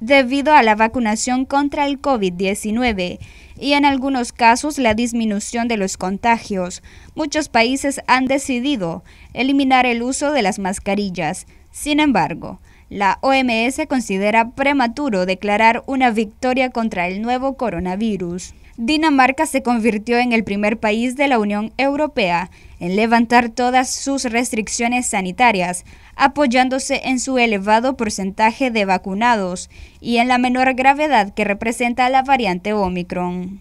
debido a la vacunación contra el COVID-19 y en algunos casos la disminución de los contagios. Muchos países han decidido eliminar el uso de las mascarillas. Sin embargo, la OMS considera prematuro declarar una victoria contra el nuevo coronavirus. Dinamarca se convirtió en el primer país de la Unión Europea en levantar todas sus restricciones sanitarias, apoyándose en su elevado porcentaje de vacunados y en la menor gravedad que representa la variante Omicron.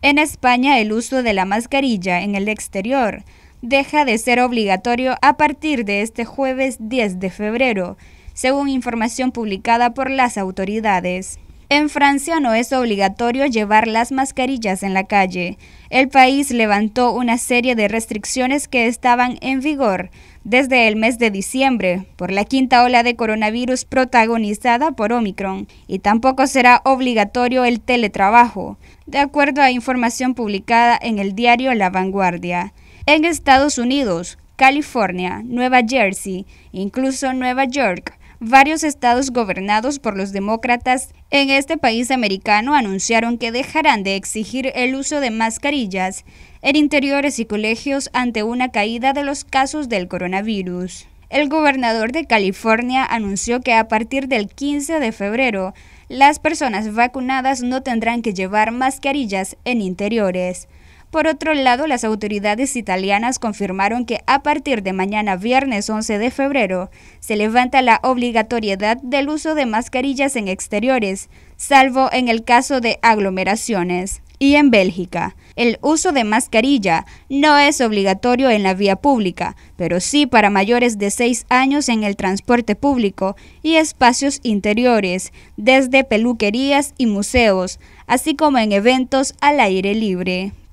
En España, el uso de la mascarilla en el exterior deja de ser obligatorio a partir de este jueves 10 de febrero, según información publicada por las autoridades. En Francia no es obligatorio llevar las mascarillas en la calle. El país levantó una serie de restricciones que estaban en vigor desde el mes de diciembre por la quinta ola de coronavirus protagonizada por Omicron y tampoco será obligatorio el teletrabajo, de acuerdo a información publicada en el diario La Vanguardia. En Estados Unidos, California, Nueva Jersey, incluso Nueva York, varios estados gobernados por los demócratas en este país americano anunciaron que dejarán de exigir el uso de mascarillas en interiores y colegios ante una caída de los casos del coronavirus. El gobernador de California anunció que a partir del 15 de febrero, las personas vacunadas no tendrán que llevar mascarillas en interiores. Por otro lado, las autoridades italianas confirmaron que a partir de mañana viernes 11 de febrero se levanta la obligatoriedad del uso de mascarillas en exteriores, salvo en el caso de aglomeraciones. Y en Bélgica, el uso de mascarilla no es obligatorio en la vía pública, pero sí para mayores de 6 años en el transporte público y espacios interiores, desde peluquerías y museos, así como en eventos al aire libre.